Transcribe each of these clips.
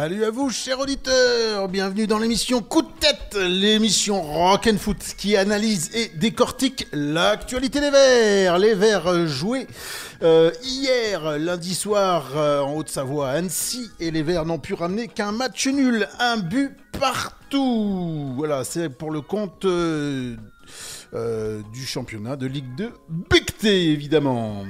Salut à vous, chers auditeurs. Bienvenue dans l'émission Coup de tête, l'émission Rock'n'Foot qui analyse et décortique l'actualité des Verts. Les Verts euh, jouaient euh, hier, lundi soir, euh, en Haute-Savoie, à Annecy, et les Verts n'ont pu ramener qu'un match nul, un but partout. Voilà, c'est pour le compte. du championnat de Ligue 2 Becté évidemment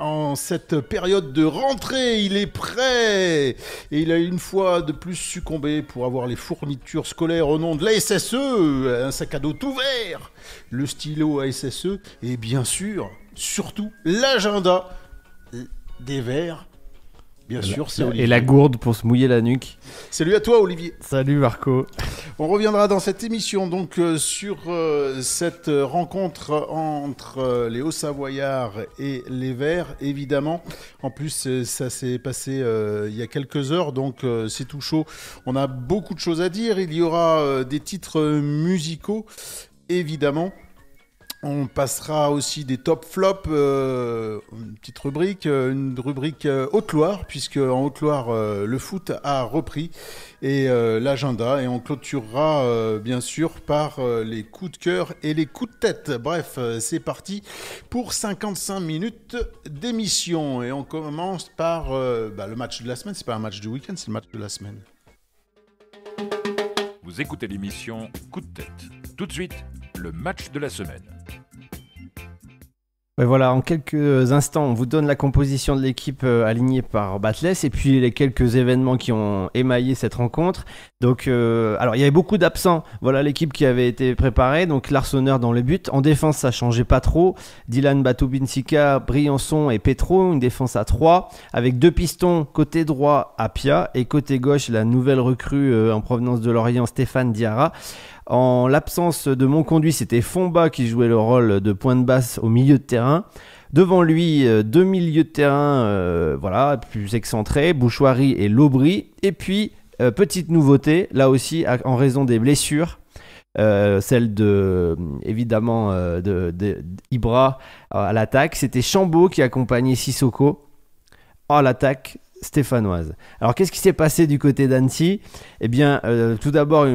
en cette période de rentrée. Il est prêt et il a une fois de plus succombé pour avoir les fournitures scolaires au nom de la SSE, un sac à dos tout vert, le stylo à SSE et bien sûr, surtout l'agenda des verts Bien sûr, c'est Et la gourde pour se mouiller la nuque. Salut à toi, Olivier. Salut, Marco. On reviendra dans cette émission donc euh, sur euh, cette euh, rencontre entre les Hauts-Savoyards et les Verts, évidemment. En plus, ça s'est passé il y a quelques heures, donc c'est tout chaud. On a beaucoup de choses à dire. Il y aura des titres musicaux, évidemment. On passera aussi des top flops, euh, une petite rubrique, euh, une rubrique euh, Haute-Loire, puisque en Haute-Loire, le foot a repris et l'agenda. Et on clôturera bien sûr par les coups de cœur et les coups de tête. Bref, c'est parti pour 55 minutes d'émission. Et on commence par bah, le match de la semaine. C'est pas un match du week-end, c'est le match de la semaine. Vous écoutez l'émission Coup de tête. Tout de suite, le match de la semaine. voilà, en quelques instants, on vous donne la composition de l'équipe euh, alignée par Batles et puis les quelques événements qui ont émaillé cette rencontre. Donc, euh, alors il y avait beaucoup d'absents. Voilà l'équipe qui avait été préparée. Donc Larsonneur dans le but. En défense, ça changeait pas trop. Dylan Batubinsika, Briançon et Petro. Une défense à 3 avec deux pistons côté droit Pia et côté gauche la nouvelle recrue euh, en provenance de l'Orient Stéphane Diarra. En l'absence de mon conduit c'était Fomba qui jouait le rôle de point de basse au milieu de terrain. Devant lui, euh, deux milieux de terrain, voilà, plus excentrés, Bouchoirie et Lobry. Et puis euh, petite nouveauté, là aussi, en raison des blessures, euh, celle de évidemment euh, de, à l'attaque. C'était Chambaud qui accompagnait Sissoko à l'attaque stéphanoise. Alors qu'est-ce qui s'est passé du côté d'Annecy Eh bien, tout d'abord,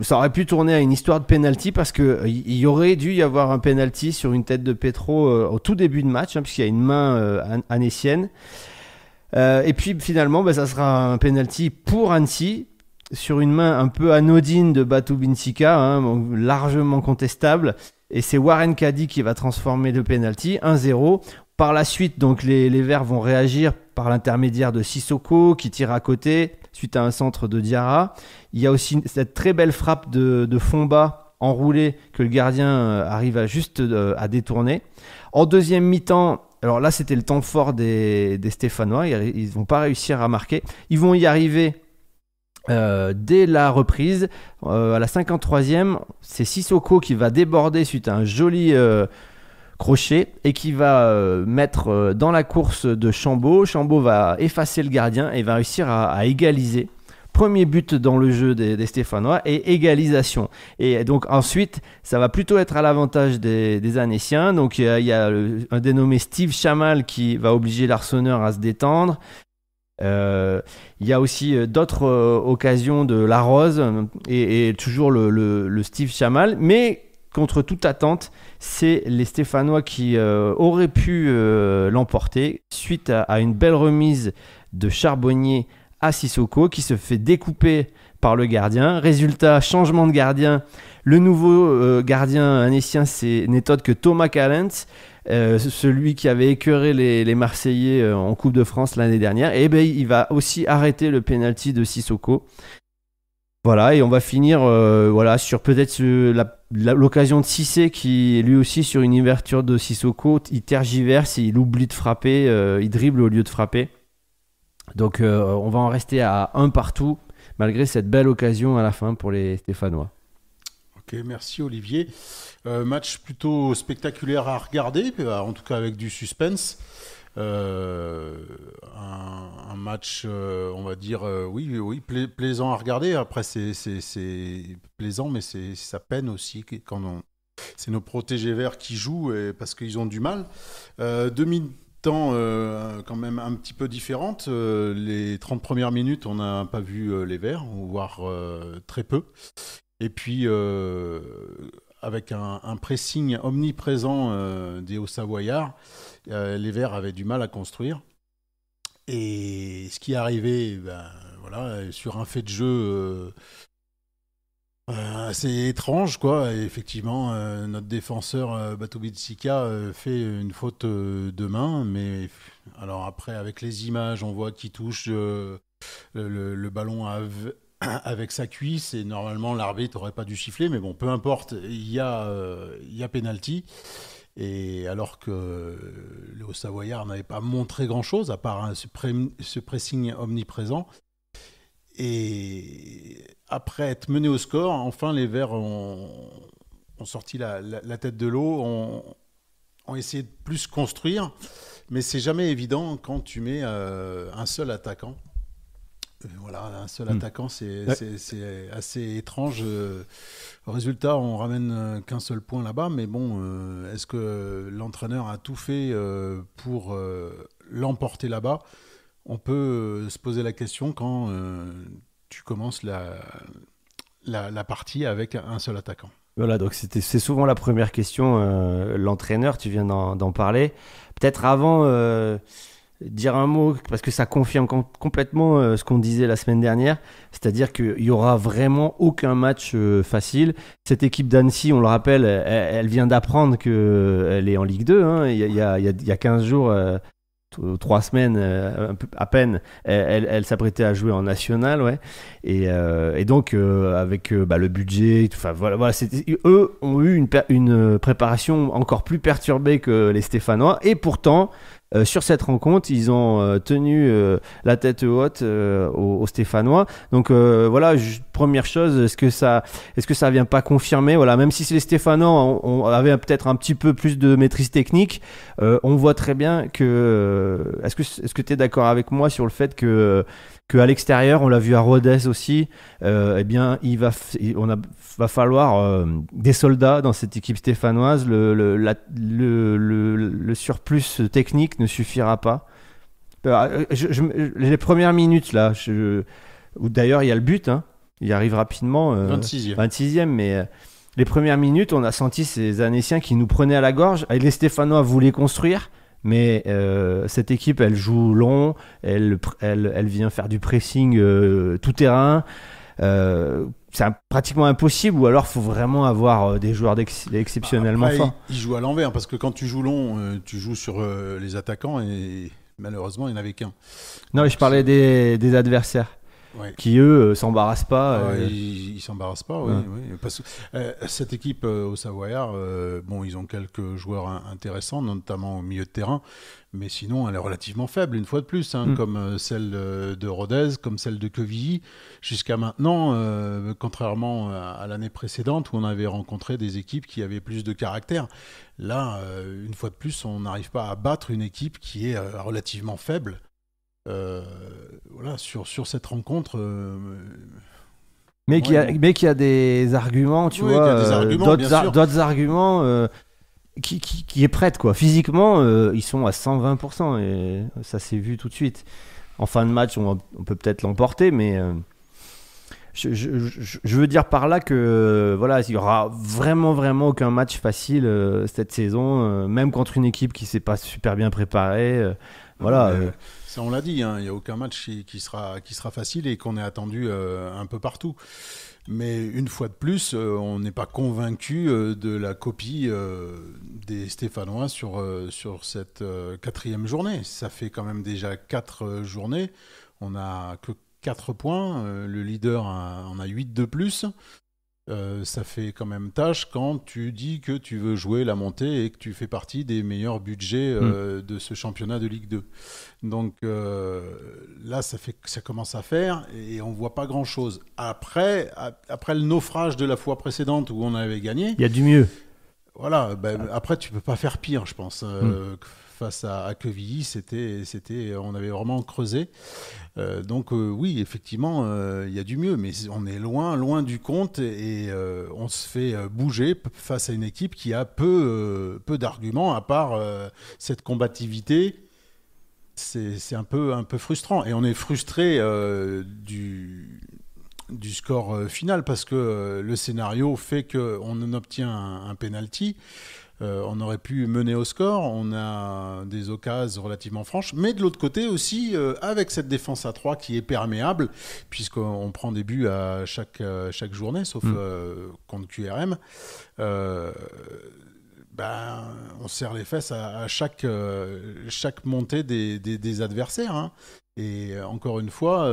ça aurait pu tourner à une histoire de pénalty parce que il y, aurait dû y avoir un penalty sur une tête de Petro au tout début de match, hein, puisqu'il y a une main annécienne euh, et puis finalement, bah, ça sera un penalty pour Annecy sur une main un peu anodine de Batu Binsika, hein, largement contestable. Et c'est Warren Kadi qui va transformer le penalty 1-0. Par la suite, donc les, Verts vont réagir par l'intermédiaire de Sissoko qui tire à côté suite à un centre de Diarra. Il y a aussi cette très belle frappe de, de fond bas enroulé que le gardien euh, arrive à juste euh, à détourner. En deuxième mi-temps, alors là, c'était le temps fort des, Stéphanois. Ils vont pas réussir à marquer. Ils vont y arriver euh, dès la reprise, euh, à la 53e, c'est Sissoko qui va déborder suite à un joli euh, crochet et qui va mettre dans la course de Chambaud. Chambaud va effacer le gardien et va réussir à égaliser. Premier but dans le jeu des, Stéphanois et égalisation. Et donc ensuite, ça va plutôt être à l'avantage des, des Donc il y a, un dénommé Steve Chamal qui va obliger l'Arseneur à se détendre. Euh, il y a aussi euh, d'autres euh, occasions de la rose et, toujours le, Steve Chamal, mais contre toute attente, c'est les Stéphanois qui auraient pu l'emporter suite à, une belle remise de Charbonnier à Sissoko qui se fait découper par le gardien. Résultat, changement de gardien. Le nouveau euh, gardien anécien, c'est n'est autre que Thomas Callens, euh, celui qui avait écœuré les, Marseillais euh, en Coupe de France l'année dernière. Et eh ben, il va aussi arrêter le penalty de Sissoko. Voilà, et on va finir voilà, sur peut-être l'occasion de Sissé qui, lui aussi, sur une ouverture de Sissoko, il tergiverse, il oublie de frapper, il dribble au lieu de frapper. Donc euh, on va en rester à un partout, malgré cette belle occasion à la fin pour les Stéphanois. Ok, merci Olivier. Euh, match plutôt spectaculaire à regarder, euh, en tout cas avec du suspense. un, match, on va dire, oui, oui, plaisant à regarder. Après, c'est plaisant, mais c'est ça peine aussi quand on. C'est nos protégés verts qui jouent et, parce qu'ils ont du mal. 2000 temps euh, quand même un petit peu différente. Euh, les 30 premières minutes, on n'a pas vu euh, les Verts, voire très peu. Et puis, avec un, un, pressing omniprésent des Hauts-Savoyards, les Verts avaient du mal à construire. Et ce qui est arrivé, ben, voilà, sur un fait de jeu euh, c'est étrange, quoi. effectivement, euh, notre défenseur euh, euh, fait une faute de main, mais alors après, avec les images, on voit qu'il touche le, ballon avec sa cuisse, et normalement, l'arbitre n'aurait pas dû siffler, mais bon, peu importe, il y a, pénalty. penalty. Et alors que le Savoyard n'avait pas montré grand-chose, à part ce, ce pressing omniprésent, et après être mené au score, enfin les Verts ont, sorti la, tête de l'eau, ont, ont, essayé de plus construire, mais c'est jamais évident quand tu mets euh, un seul attaquant. Euh, voilà, un seul hmm. attaquant, c'est assez étrange. Euh, résultat, on ramène qu'un seul point là-bas, mais bon, est-ce que l'entraîneur a tout fait pour l'emporter là-bas on peut euh, se poser la question quand euh, tu commences la, la, partie avec un seul attaquant. Voilà, donc c'est souvent la première question. Euh, l'entraîneur, tu viens d'en parler. Peut-être avant, dire un mot, parce que ça confirme complètement ce qu'on disait la semaine dernière, c'est-à-dire qu'il n'y aura vraiment aucun match facile. Cette équipe d'Annecy, on le rappelle, elle, vient d'apprendre qu'elle est en Ligue 2. Hein. Il, y a, y il, y a, 15 jours, euh, trois semaines euh, à peine, elle, s'apprêtait à jouer en national, ouais. Et, euh, donc avec bah, le budget, enfin voilà, voilà eux ont eu une, une préparation encore plus perturbée que les Stéphanois, et pourtant euh, sur cette rencontre, ils ont euh, tenu euh, la tête haute aux, Stéphanois. Donc voilà, première chose, est-ce que ça, est-ce que ça vient pas confirmer Voilà, même si les Stéphanois on, avait peut-être un petit peu plus de maîtrise technique, on voit très bien que. est-ce que, est-ce que tu es d'accord avec moi sur le fait que qu'à l'extérieur, on l'a vu à Rodez aussi, euh, eh bien, il va, on va falloir euh, des soldats dans cette équipe stéphanoise. Le, le, surplus technique ne suffira pas. Euh, les premières minutes, là, ou d'ailleurs, il y a le but, hein, il arrive rapidement. 26e. 26e, mais les premières minutes, on a senti ces Anéciens qui nous prenaient à la gorge. Les Stéphanois voulaient construire. Mais euh, cette équipe, elle joue long, elle, elle, elle vient faire du pressing euh, tout terrain. Euh, c'est pratiquement impossible, ou alors faut vraiment avoir des joueurs exceptionnellement forts. Ils, jouent à l'envers, parce que quand tu joues long, tu joues sur les attaquants, et malheureusement, il n'y en avait qu'un. Non, je parlais des, des adversaires qui eux euh, s'embarrassent pas. Ah, euh, ils s'embarrassent pas, oui. Euh, cette équipe au Savoyard, bon, ils ont quelques joueurs intéressants, notamment au milieu de terrain, mais sinon elle est relativement faible une fois de plus, hein, mm. comme celle de Rodez, comme celle de Quevilly. Jusqu'à maintenant, contrairement à l'année précédente où on avait rencontré des équipes qui avaient plus de caractère, là, une fois de plus, on n'arrive pas à battre une équipe qui est relativement faible. Euh, voilà, sur, sur cette rencontre. Euh, mais qui a, mais a des arguments, tu vois, euh, d'autres arguments qui, qui, qui, est prête quoi. Physiquement, ils sont à 120% et ça s'est vu tout de suite. En fin de match, on, peut peut-être l'emporter, mais je, veux dire par là que voilà, il y aura vraiment vraiment aucun match facile cette saison, même contre une équipe qui s'est pas super bien préparée. voilà on l'a dit, hein, il n'y a aucun match qui, sera, facile et qu'on est attendu euh, un peu partout. Mais une fois de plus, euh, on n'est pas convaincu euh, de la copie des Stéphanois sur, cette quatrième journée. Ça fait quand même déjà quatre journées. On n'a que quatre points. le leader en a huit de plus. Euh, ça fait quand même tâche quand tu dis que tu veux jouer la montée et que tu fais partie des meilleurs budgets euh, hmm. de ce championnat de Ligue 2. Donc euh, là, ça, fait, ça commence à faire et on ne voit pas grand-chose. Après, après le naufrage de la fois précédente où on avait gagné... Il y a du mieux. Voilà, ben, après tu peux pas faire pire, je pense. Hmm face à, à c'était, c'était, on avait vraiment creusé. Euh, donc euh, oui, effectivement, euh, il y a du mieux, mais on est loin, loin du compte et, on se fait bouger face à une équipe qui a peu, peu d'arguments à part cette combativité. C'est, un peu, un peu frustrant et on est frustré du du score final parce que le scénario fait qu'on obtient un, un penalty. Euh, on aurait pu mener au score. On a des occasions relativement franches. Mais de l'autre côté aussi, euh, avec cette défense à 3 qui est perméable, puisqu'on prend des buts à chaque, euh, chaque journée, sauf mm. contre QRM, ben, on serre les fesses à, chaque, chaque montée des, adversaires. Hein. Et encore une fois,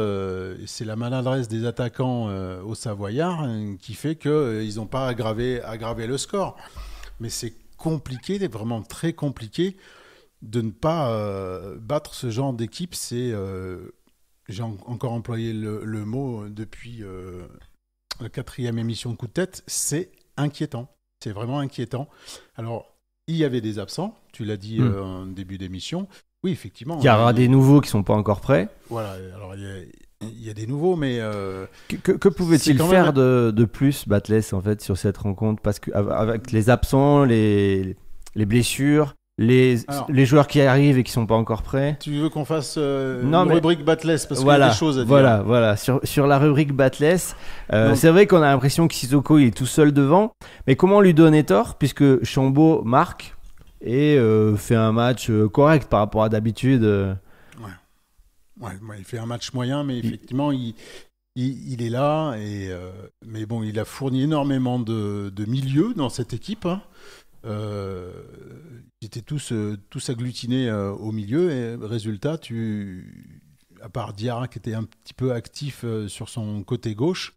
c'est la maladresse des attaquants au Savoyard hein, qui fait qu'ils n'ont pas aggravé, aggravé, le score. Mais c'est compliqué, vraiment très compliqué, de ne pas euh, battre ce genre d'équipe. C'est, euh, j'ai encore employé le, le mot depuis euh, la quatrième émission de coup de tête, c'est inquiétant. C'est vraiment inquiétant. Alors, il y avait des absents, tu l'as dit hmm. en début d'émission. Oui, effectivement. Il y aura des nouveaux qui sont pas encore prêts. Voilà, alors il y a il y a des nouveaux, mais. Euh, que, pouvait-il faire de, de, plus, Batless, en fait, sur cette rencontre Parce que, avec les absents, les, les blessures, les, les joueurs qui arrivent et qui sont pas encore prêts. Tu veux qu'on fasse euh, une rubrique Batless Parce voilà, qu'il y a des choses à dire. Voilà, voilà. Sur, la rubrique Batless, euh, c'est vrai qu'on a l'impression que Sissoko, il est tout seul devant. Mais comment lui donner tort Puisque Chambaud marque et fait un match correct par rapport à d'habitude il fait un match moyen, mais effectivement, il, est là. Euh, mais bon, il a fourni énormément de, de milieux dans cette équipe. Hein. Euh, ils étaient tous, euh, agglutinés au milieu. Et résultat, à part Diarra qui était un petit peu actif sur son côté gauche,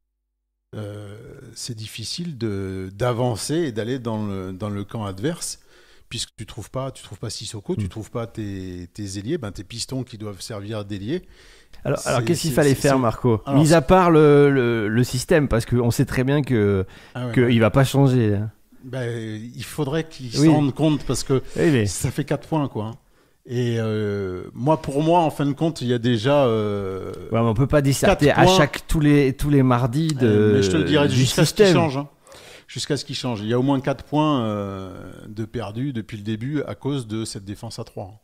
c'est difficile d'avancer et d'aller dans le camp adverse puisque tu trouves pas, tu trouves pas Sissoko, tu tu hmm. trouves pas tes, tes ailiers, ben tes pistons qui doivent servir d'ailier. Alors, alors qu'est-ce qu'il fallait faire, Marco Mis à part le, système, parce qu'on sait très bien que ah qu'il ne va pas changer. Hein. Ben, il faudrait qu'ils s'en rendent compte parce que ça fait 4 points, quoi. Hein. Et euh, moi, pour moi, en fin de compte, il y a déjà. Euh, ouais, on peut pas disserter à chaque tous les tous les mardis euh, de. je te le dirais du système. change. Hein jusqu'à ce qu'il change. Il y a au moins 4 points euh, de perdus depuis le début à cause de cette défense à 3.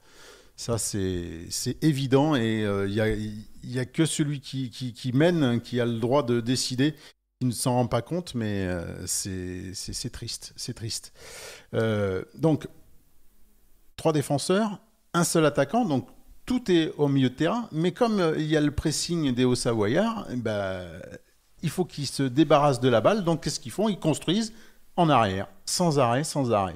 Ça, c'est évident et euh, il n'y a, que celui qui, mène hein, qui a le droit de décider. Il ne s'en rend pas compte, mais euh, c'est triste. C'est triste. donc, trois défenseurs, un seul attaquant, donc tout est au milieu de terrain. Mais comme il y a le pressing des Hauts-Savoyards, eh ben, il faut qu'ils se débarrassent de la balle. Donc, qu'est-ce qu'ils font Ils construisent en arrière, sans arrêt, sans arrêt.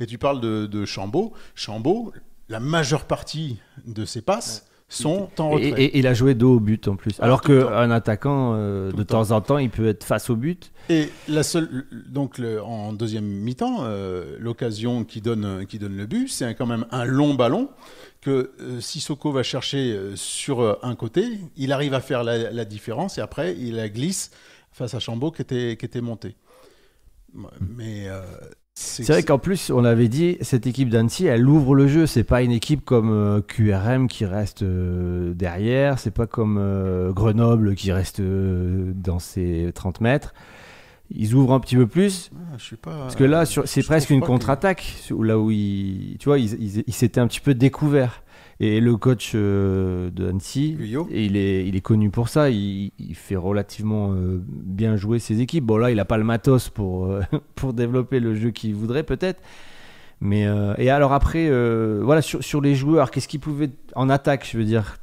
Et tu parles de, de Chambaud. Chambaud, la majeure partie de ses passes, sont en Et, il a joué dos au but en plus. Ah, Alors, qu'un attaquant, euh, de temps. en temps, il peut être face au but. Et la seule, donc le, en deuxième mi-temps, euh, l'occasion qui donne, qui donne le but, c'est quand même un long ballon que si euh, Sissoko va chercher sur un côté. Il arrive à faire la, différence et après, il la glisse face à Chambaud qui était, qui était monté. Mm. Mais c'est vrai qu'en plus, on avait dit, cette équipe d'Annecy, elle ouvre le jeu. C'est pas une équipe comme euh, QRM qui reste euh, derrière. C'est pas comme euh, Grenoble qui reste dans ses 30 mètres. Ils ouvrent un petit peu plus. Ah, parce que là, c'est presque une contre-attaque. Là où tu ils s'étaient un petit peu découverts. Et le coach euh, de Annecy, et il, est, il est connu pour ça. Il, fait relativement euh, bien jouer ses équipes. Bon, là, il n'a pas le matos pour, euh, pour développer le jeu qu'il voudrait, peut-être. Mais, et alors, après, voilà, sur, les joueurs, qu'est-ce qu'ils pouvaient. En attaque, je veux dire.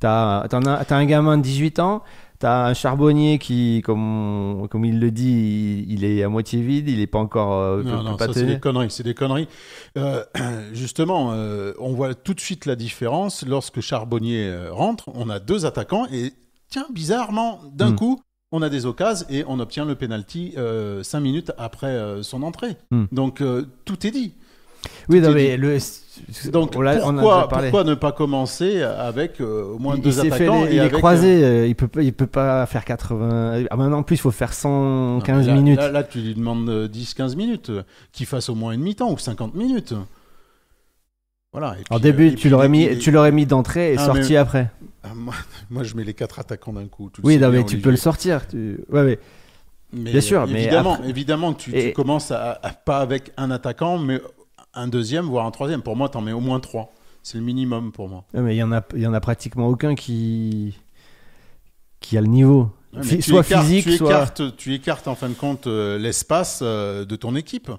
T'as as as un gamin de 18 ans. T'as un charbonnier qui, comme, il le dit, il, est à moitié vide, il n'est pas encore. Euh, non, non, c'est des conneries, c'est des conneries. Euh, justement, euh, on voit tout de suite la différence lorsque Charbonnier rentre. On a deux attaquants et tiens, bizarrement, d'un hmm. coup, on a des occasions et on obtient le penalty cinq minutes après son entrée. Hmm. Donc tout est dit. Oui, non, mais le... Donc pourquoi, ne pas commencer avec euh, au moins deux attaquants Il est croisé, euh, euh, il peut il peut pas faire 80. Ah, maintenant en plus il faut faire 115 minutes. Là, tu lui demandes 10-15 minutes, qu'il fasse au moins une mi-temps ou 50 minutes. Voilà. en début, tu l'aurais mis, tu l'aurais mis d'entrée et ah, sorti après. Ah, moi, je mets les quatre attaquants d'un coup. oui, non, mais tu peux le sortir. Tu... Ouais, Bien sûr, mais évidemment évidemment, tu, tu commences à, pas avec un attaquant, mais un deuxième, voire un troisième. Pour moi, t'en mets au moins trois. C'est le minimum pour moi. mais il n'y en a, il y en a pratiquement aucun qui qui a le niveau. soit physique, tu soit... écartes, tu écartes en fin de compte euh, l'espace euh, de ton équipe.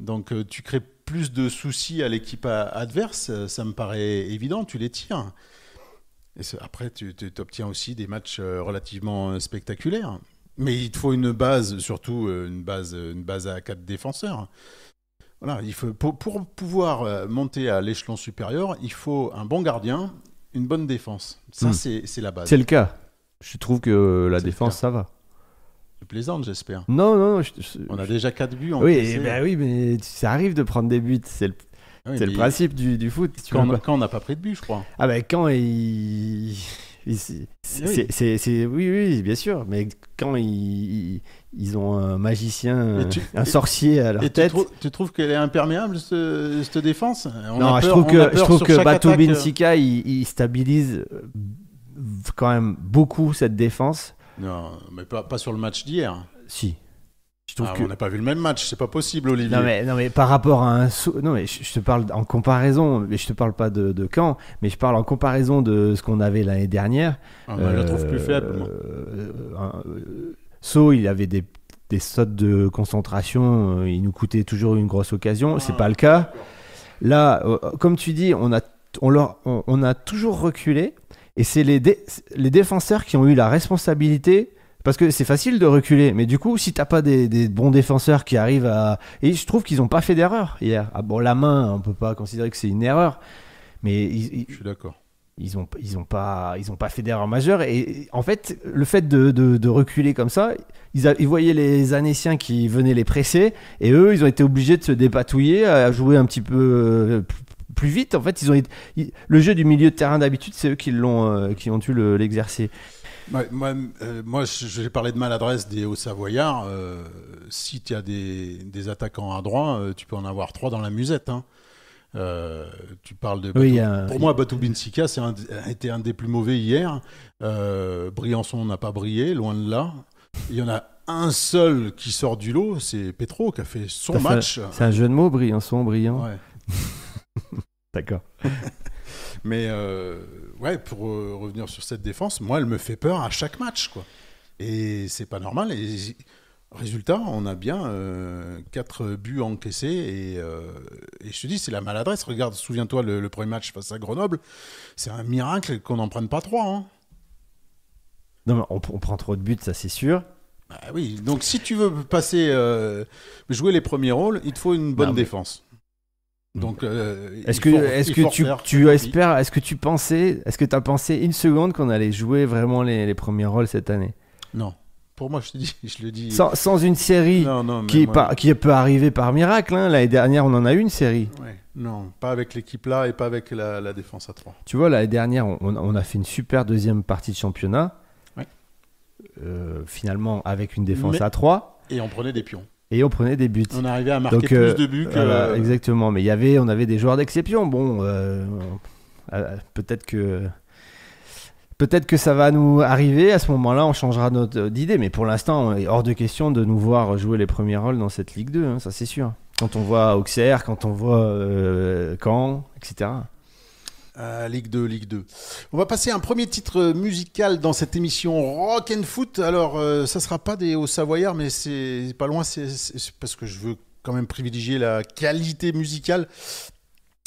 Donc euh, tu crées plus de soucis à l'équipe adverse. Ça me paraît évident. Tu les tires. Et après, tu, obtiens aussi des matchs relativement spectaculaires. Mais il te faut une base, surtout une base, une base à quatre défenseurs. Voilà, il faut, pour, pouvoir euh, monter à l'échelon supérieur, il faut un bon gardien, une bonne défense. Ça, hmm. c'est la base. C'est le cas. Je trouve que la défense, ça va. Je plaisante, j'espère. Non, non, on a déjà 4 buts en oui, bah oui, mais ça arrive de prendre des buts. C'est le, ah principe du, foot. Tu quand, on n'a pas pris de but, je crois. Ah ben quand il. c'est oui. oui, bien sûr. Mais quand il ils ont un magicien, un sorcier à leur tête. Tu, trouves qu'elle est imperméable, cette défense Non, je trouve que, je trouve que Binsika, il, stabilise euh, quand même beaucoup cette défense. Non, mais pas, sur le match d'hier. Si. Je trouve ah, On n'a pas vu le même match, c'est pas possible, Olivier. Non mais, non, mais par rapport à un. Non, mais je, te parle en comparaison, mais je te parle pas de, de mais je parle en comparaison de ce qu'on avait l'année dernière. Ah, je la trouve plus faible, moi. Euh, euh, Saut, il avait des, des sautes de concentration, euh, il nous coûtait toujours une grosse occasion, c'est pas le cas. Là, euh, comme tu dis, on a, on on, a toujours reculé, et c'est les, les défenseurs qui ont eu la responsabilité parce que c'est facile de reculer, mais du coup, si t'as pas des, bons défenseurs qui arrivent à. Et je trouve qu'ils n'ont pas fait d'erreur hier. Ah bon, la main, on peut pas considérer que c'est une erreur. Mais Je suis d'accord ils n'ont ils ont pas, ils ont pas fait d'erreur majeure. Et en fait, le fait de, de, reculer comme ça, ils, ils, voyaient les Anéciens qui venaient les presser, et eux, ils ont été obligés de se dépatouiller, euh, à jouer un petit peu euh, plus vite. En fait, ils ont le jeu du milieu de terrain d'habitude, c'est eux qui l'ont, euh, qui ont dû l'exercer. moi, moi, j'ai parlé de maladresse des Hauts-Savoyards. si tu as des, des, attaquants à droit, tu peux en avoir trois dans la musette. Hein. Euh, tu parles de. Pour moi, Batou Binsika c'est a été un des plus mauvais hier. Euh, Briançon n'a pas brillé, loin de là. Il y en a un seul qui sort du lot, c'est Petro qui a fait son match. C'est un jeu de mots, Briançon, brillant. D'accord. Mais euh, ouais, pour euh, revenir sur cette défense, moi, elle me fait peur à chaque match, quoi. Et c'est pas normal. Et Résultat, on a bien 4 euh, buts encaissés euh, et, je te dis, c'est la maladresse. Regarde, souviens-toi le, premier match face à Grenoble, c'est un miracle qu'on n'en prenne pas 3. Hein. Non, on, prend trop de buts, ça c'est sûr. Bah oui, donc si tu veux passer, euh, jouer les premiers rôles, il te faut une bonne défense. Donc, est-ce que, est-ce que tu, espères, est-ce que tu pensais, est-ce que tu as pensé une seconde qu'on allait jouer vraiment les premiers rôles cette année Non. Pour moi, je, te dis, je le dis. Sans, une série qui, peut arriver par miracle. Hein. L'année dernière, on en a eu une série. Non, pas avec l'équipe là et pas avec la, défense à 3. Tu vois, l'année dernière, on, a fait une super deuxième partie de championnat. Ouais. Euh, finalement, avec une défense à 3. Et on prenait des pions et on prenait des buts. On arrivait à marquer euh, plus de buts que. Euh, exactement, mais y avait, on avait des joueurs d'exception. Bon, peut-être que Peut-être que ça va nous arriver. À ce moment-là, on changera notre euh, d'idée. Mais pour l'instant, est hors de question de nous voir jouer les premiers rôles dans cette Ligue 2. Hein, ça, c'est sûr. Quand on voit Auxerre, quand on voit euh, Caen, etc. Euh, Ligue 2, Ligue 2. On va passer un premier titre musical dans cette émission Rock and Foot. Alors, ça sera pas des hauts savoyards, mais c'est pas loin, c'est parce que je veux quand même privilégier la qualité musicale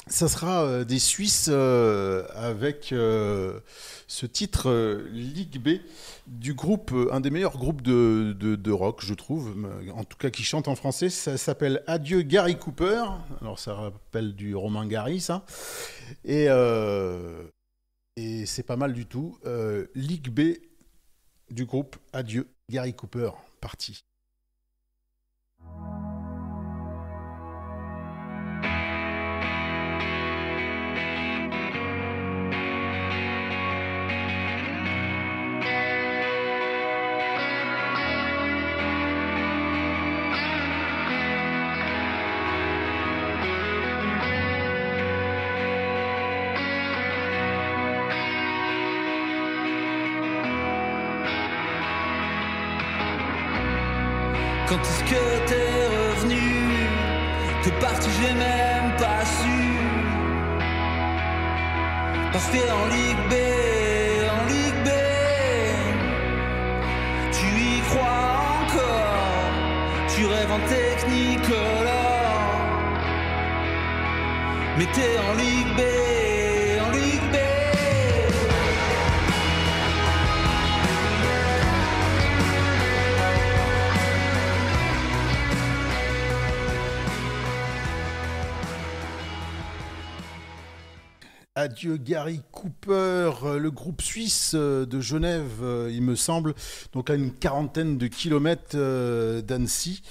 ça sera euh, des Suisses euh, avec euh, ce titre Ligue B du groupe, un des meilleurs groupes de, rock, je trouve, en tout cas qui chante en français. Ça s'appelle Adieu Gary Cooper. Alors ça rappelle du Romain Gary, ça. Et, et c'est pas mal du tout. Ligue B du groupe Adieu Gary Cooper, parti. j'ai même pas su. Parce que en Ligue B, en Ligue B, tu y crois encore. Tu rêves en technicolor, Mais t'es en Ligue Adieu Gary Cooper, le groupe suisse euh, de Genève, euh, il me semble, donc à une quarantaine de kilomètres euh, d'Annecy.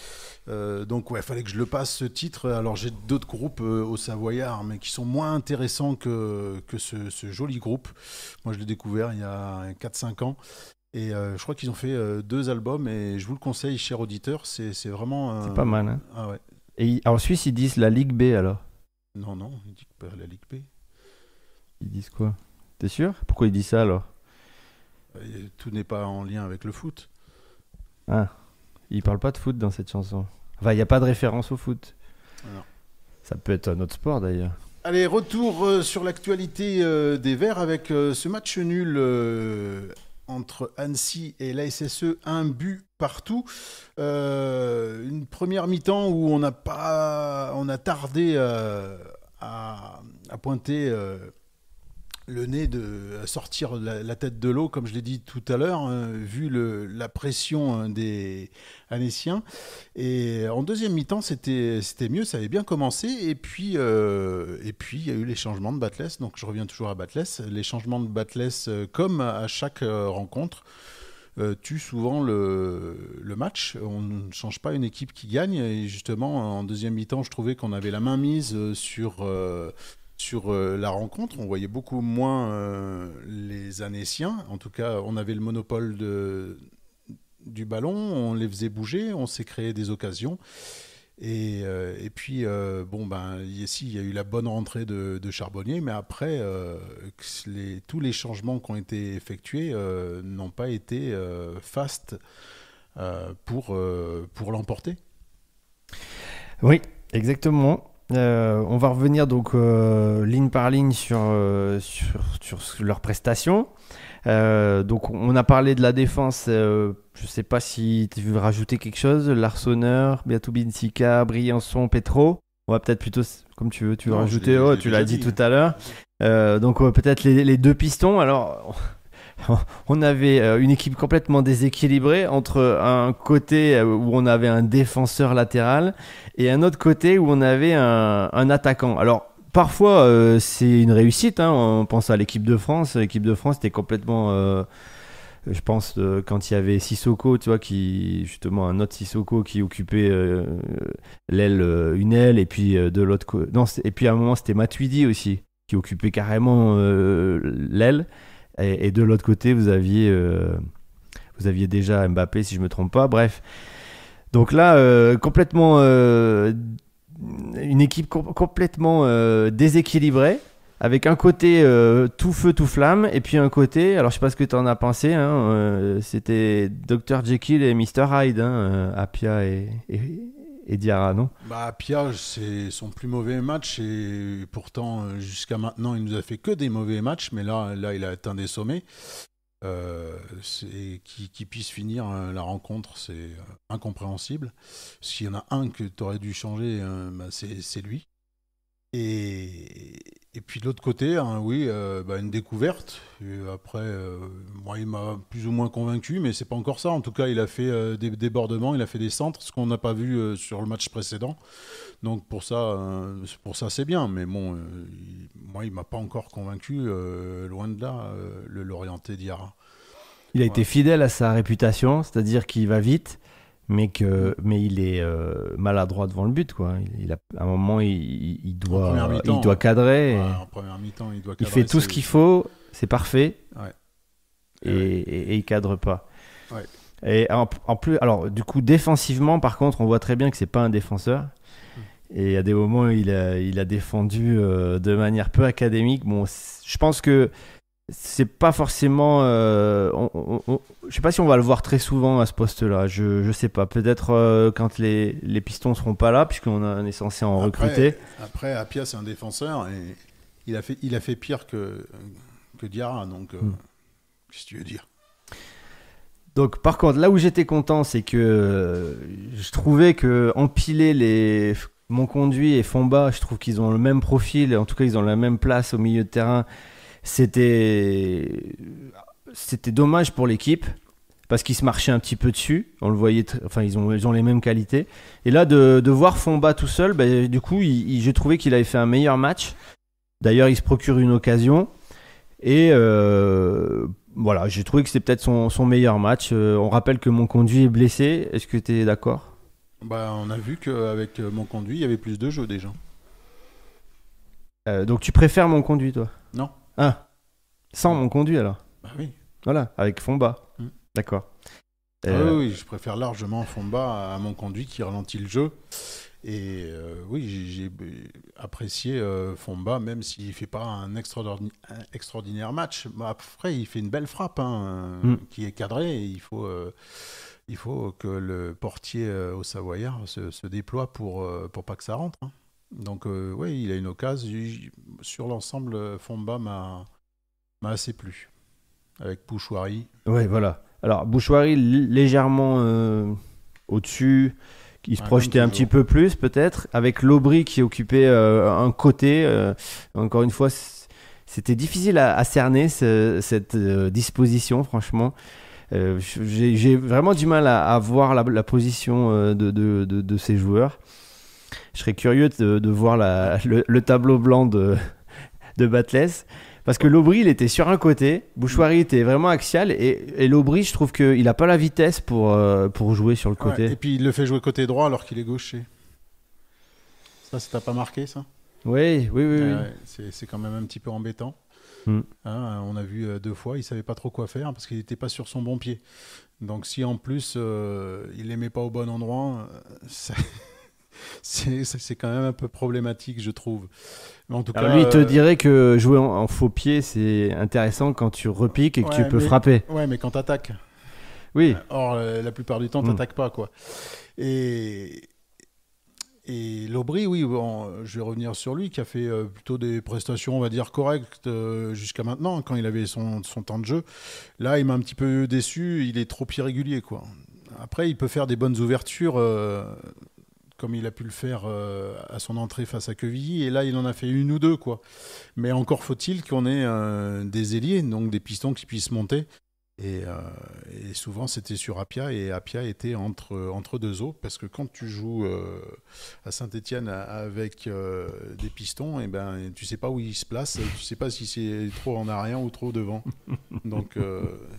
donc ouais, il fallait que je le passe ce titre. Alors j'ai d'autres groupes au Savoyard, mais qui sont moins intéressants que, que ce, joli groupe. Moi je l'ai découvert il y a 4-5 ans. Et je crois qu'ils ont fait deux albums et je vous le conseille, cher auditeur, c'est vraiment... C'est pas mal. Hein. Ah ouais. Et en Suisse, ils disent la Ligue B alors Non, non, ils disent pas la Ligue B. Ils disent quoi T'es sûr Pourquoi ils disent ça alors euh, Tout n'est pas en lien avec le foot. Ah, ils parlent pas de foot dans cette chanson. Enfin, il n'y a pas de référence au foot. Ça peut être un autre sport d'ailleurs. Allez, retour euh, sur l'actualité euh, des Verts avec ce match nul entre Annecy et l'ASSE. un but partout. une première mi-temps où on a, pas, on a tardé à, pointer le nez de, sortir la, tête de l'eau, comme je l'ai dit tout à l'heure, hein, vu le, la pression hein, des Anéciens. Et en deuxième mi-temps, c'était mieux, ça avait bien commencé. Euh, et puis, il y a eu les changements de Batless. Donc, je reviens toujours à Batless. Les changements de Batless, euh, comme à chaque euh, rencontre, tue souvent le, match. On ne change pas une équipe qui gagne. Et justement, en deuxième mi-temps, je trouvais qu'on avait la main mise sur, sur euh, la rencontre. On voyait beaucoup moins euh, les siens En tout cas, on avait le monopole du ballon, on les faisait bouger, on s'est créé des occasions. Et, euh, puis, bon, ben, ici, il y a eu la bonne rentrée de, Charbonnier, mais après, tous les changements qui ont été effectués n'ont pas été fastes pour, pour l'emporter. Oui, exactement. Euh, on va revenir donc euh, ligne par ligne sur, euh, sur, leurs prestations. donc on a parlé de la défense. je ne sais pas si tu veux rajouter quelque chose. Larsonneur, Biatou Binsika, Briançon, Petro. On va peut-être plutôt, comme tu veux, tu veux rajouter. Oh, tu l'as dit, tout hein. à l'heure. donc peut-être les, les, deux pistons. Alors on avait euh, une équipe complètement déséquilibrée entre un côté euh, où on avait un défenseur latéral et un autre côté où on avait un, attaquant. Alors parfois euh, c'est une réussite, hein. on pense à l'équipe de France, l'équipe de France était complètement... je pense quand il y avait Sissoko, tu vois, qui justement un autre Sissoko qui occupait l'aile, une aile, et puis de l'autre, côté et puis à un moment c'était Matuidi aussi qui occupait carrément l'aile. Et, de l'autre côté, vous aviez, euh, vous aviez déjà Mbappé, si je ne me trompe pas. Bref. Donc là, euh, complètement euh, une équipe complètement déséquilibrée, avec un côté tout feu, tout flamme, et puis un côté, alors je sais pas ce que tu en as pensé, hein, c'était Dr Jekyll et Mr Hyde, hein, Apia et, et Diarra, non bah, Pia, c'est son plus mauvais match et pourtant, euh, jusqu'à maintenant, il nous a fait que des mauvais matchs, mais là, là il a atteint des sommets. Euh, c'est qui, puisse finir euh, la rencontre, c'est incompréhensible. S'il y en a un que tu aurais dû changer, bah, c'est lui. Et, et puis de l'autre côté, hein, oui, euh, bah, une découverte. après, euh, moi, il m'a plus ou moins convaincu, mais c'est pas encore ça. En tout cas, il a fait euh, des débordements, il a fait des centres, ce qu'on n'a pas vu sur le match précédent. Donc pour ça, pour ça, c'est bien. Mais bon, moi, il m'a pas encore convaincu, loin de là, le l'orienté Diarra. Il a été fidèle à sa réputation, c'est-à-dire qu'il va vite mais que mais il est euh, maladroit devant le but quoi. Il, a, à un moment il, doit il doit cadrer. il fait tout ce qu'il faut, c'est parfait. Et, il Et, il cadre pas. Et en, plus, alors du coup défensivement, par contre, on voit très bien que c'est pas un défenseur. Hmm. Et à des moments, il a, il a défendu euh, de manière peu académique. Bon, je pense que c'est pas forcément. Euh, je sais pas si on va le voir très souvent à ce poste-là. Je, je sais pas. Peut-être euh, quand les, les pistons seront pas là, puisqu'on est censé en recruter. Après, Apia, c'est un défenseur et il a fait, il a fait pire que, que Diarra. Donc, euh, hmm. qu'est-ce que tu veux dire donc par contre, là où j'étais content, c'est que je trouvais que empiler les mon conduit et Fomba, je trouve qu'ils ont le même profil, en tout cas ils ont la même place au milieu de terrain. C'était c'était dommage pour l'équipe parce qu'ils se marchaient un petit peu dessus. On le voyait, enfin ils ont, ont les mêmes qualités. Et là de, de voir Fomba tout seul, ben, du coup, j'ai trouvé qu'il avait fait un meilleur match. D'ailleurs, il se procure une occasion et euh, voilà, j'ai trouvé que c'était peut-être son, meilleur match. Euh, on rappelle que mon conduit est blessé. Est-ce que tu es d'accord bah, on a vu qu'avec euh, mon conduit, il y avait plus de jeux déjà. donc tu préfères mon conduit, toi Non. Ah, sans mon conduit alors bah oui. Voilà, avec fond mmh. D'accord. Ah euh, oui, je préfère largement fond à mon conduit qui ralentit le jeu. Et euh, oui, j'ai apprécié euh, Fomba, même s'il ne fait pas un, extraordinaire match. Bah, après, il fait une belle frappe hein, mmh. qui est cadrée. il, faut, il faut que le portier au Savoyard se, déploie pour, pour pas que ça rentre. Hein. Donc, euh, oui, il a une occasion. Sur l'ensemble, Fomba m'a assez plu. Avec Bouchouari. Oui, voilà. Alors, Bouchouari, légèrement euh, au-dessus, qui se ah, projetait un petit peu plus, peut-être. Avec Lobry qui occupait euh, un côté. encore une fois, c'était difficile à, cerner cette disposition, franchement. J'ai vraiment du mal à, voir la, position de ces joueurs je serais curieux de, voir le, tableau blanc de, de Parce que Lobry, il était sur un côté, Bouchoirie mm. était vraiment axial, et, et Lobry, je trouve qu'il n'a pas la vitesse pour, euh, pour jouer sur le côté. et puis il le fait jouer côté droit alors qu'il est gaucher. Ça, ça t'a pas marqué, ça Oui, oui, oui. Ah c'est quand même un petit peu embêtant. Mm. Hein, on a vu euh, deux fois, il savait pas trop quoi faire parce qu'il n'était pas sur son bon pied. Donc si en plus euh, il il les met pas au bon endroit, c'est quand même un peu problématique, je trouve. Mais en tout cas, lui, il te euh, dirait que jouer en, faux pied, c'est intéressant quand tu repiques et que tu peux frapper. Ouais, mais quand t'attaques. Oui. Euh, or, la plupart du temps, hmm. t'attaques pas, quoi. Et, et Lobry, oui, bon, je vais revenir sur lui, qui a fait euh, plutôt des prestations, on va dire, correctes jusqu'à maintenant, quand il avait son, son, temps de jeu. Là, il m'a un petit peu déçu, il est trop irrégulier, quoi. Après, il peut faire des bonnes ouvertures comme il a pu le faire euh, à son entrée face à Quevilly. Et là, il en a fait une ou deux, quoi. Mais encore faut-il qu'on ait euh, des ailiers, donc des pistons qui puissent monter euh, et, souvent, c'était sur Apia, et Apia était entre, entre deux eaux, parce que quand tu joues euh, à Saint-Etienne avec euh, des pistons, et eh ben, tu sais pas où il se place tu sais pas si c'est trop en arrière ou trop devant. Donc,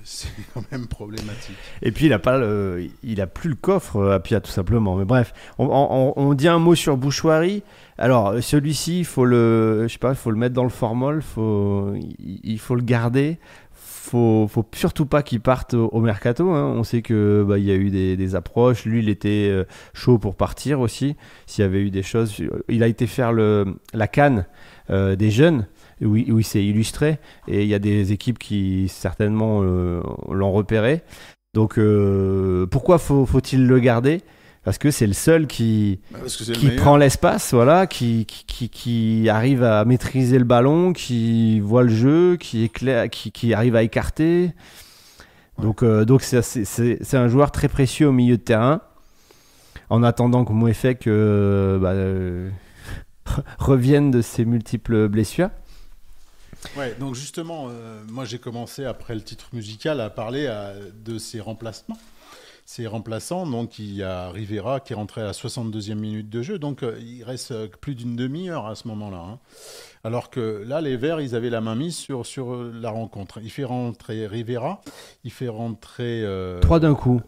c'est quand même problématique. Et puis, il a, pas il a plus le coffre, Apia, tout simplement. Mais bref, on, dit un mot sur Bouchoirie. Alors, celui-ci, il faut le, je sais pas, faut le mettre dans le formol, faut, il faut le garder faut, faut surtout pas qu'il parte au, mercato. Hein. On sait que bah, il y a eu des, approches. Lui, il était euh, chaud pour partir aussi. S'il y avait eu des choses, euh, il a été faire la canne euh, des jeunes où il, s'est illustré et il y a des équipes qui certainement l'ont repéré. Donc pourquoi faut-il le garder parce que c'est le seul qui, bah, prend l'espace, voilà, qui, qui, arrive à maîtriser le ballon, qui voit le jeu, qui, qui, qui arrive à écarter. Donc, euh, c'est un joueur très précieux au milieu de terrain. En attendant que Mouefek euh, bah, euh, revienne de ses multiples blessures. Ouais, donc justement, moi j'ai commencé après le titre musical à parler de ses remplacements c'est remplaçants. Donc il y a Rivera qui est rentré à la 62e minute de jeu, donc euh, il reste euh, plus d'une demi-heure à ce moment-là. Hein. Alors que là, les Verts, ils avaient la main mise sur, sur euh, la rencontre. Il fait rentrer Rivera, il fait rentrer... Trois d'un coup.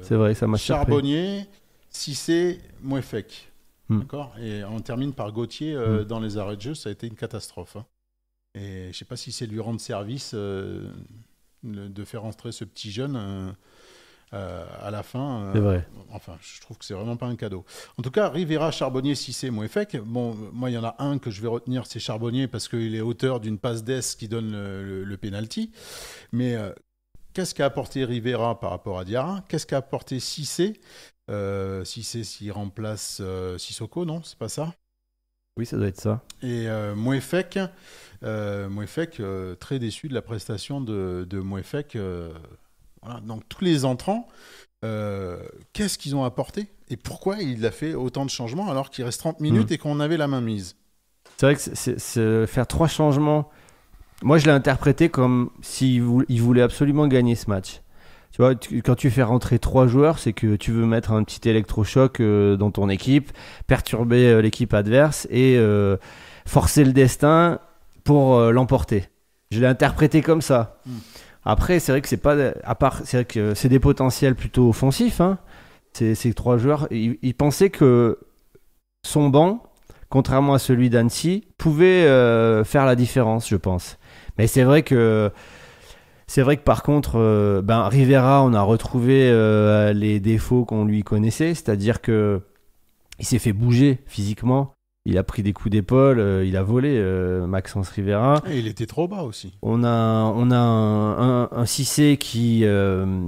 c'est vrai, ça m'a Charbonnier, Cissé, Mouefek. Hmm. D'accord Et on termine par Gauthier hmm. dans les arrêts de jeu, ça a été une catastrophe. Hein. Et je ne sais pas si c'est lui rendre service de faire rentrer ce petit jeune euh, à la fin. Euh, enfin, je trouve que c'est vraiment pas un cadeau. En tout cas, Rivera, Charbonnier, Cissé, Mouefek. Bon, moi, il y en a un que je vais retenir, c'est Charbonnier, parce qu'il est auteur d'une passe d'Est qui donne le, penalty. Mais euh, qu'est-ce qu'a apporté Rivera par rapport à Diarra Qu'est-ce qu'a apporté Cissé Cissé s'il remplace Sissoko, non C'est pas ça oui, ça doit être ça. Et euh, Mouefek, très déçu de la prestation de, de Mouefek donc tous les entrants, euh, qu'est-ce qu'ils ont apporté et pourquoi il a fait autant de changements alors qu'il reste 30 minutes hmm. et qu'on avait la main mise C'est vrai que faire trois changements, moi je l'ai interprété comme s'il voulait, absolument gagner ce match. Tu vois, quand tu fais rentrer trois joueurs, c'est que tu veux mettre un petit électrochoc euh, dans ton équipe, perturber euh, l'équipe adverse et forcer le destin pour l'emporter. Je l'ai interprété comme ça. Hmm. Après, c'est vrai que c'est pas. À part, que c'est des potentiels plutôt offensifs. Hein. Ces, trois joueurs, ils, pensaient que son banc, contrairement à celui d'Annecy, pouvait euh, faire la différence, je pense. Mais c'est vrai que. C'est vrai que par contre, euh, ben, Rivera, on a retrouvé euh, les défauts qu'on lui connaissait, c'est-à-dire que il s'est fait bouger physiquement il a pris des coups d'épaule, euh, il a volé euh, Maxence Rivera. Et il était trop bas aussi. On a, on a un, 6 qui. je euh,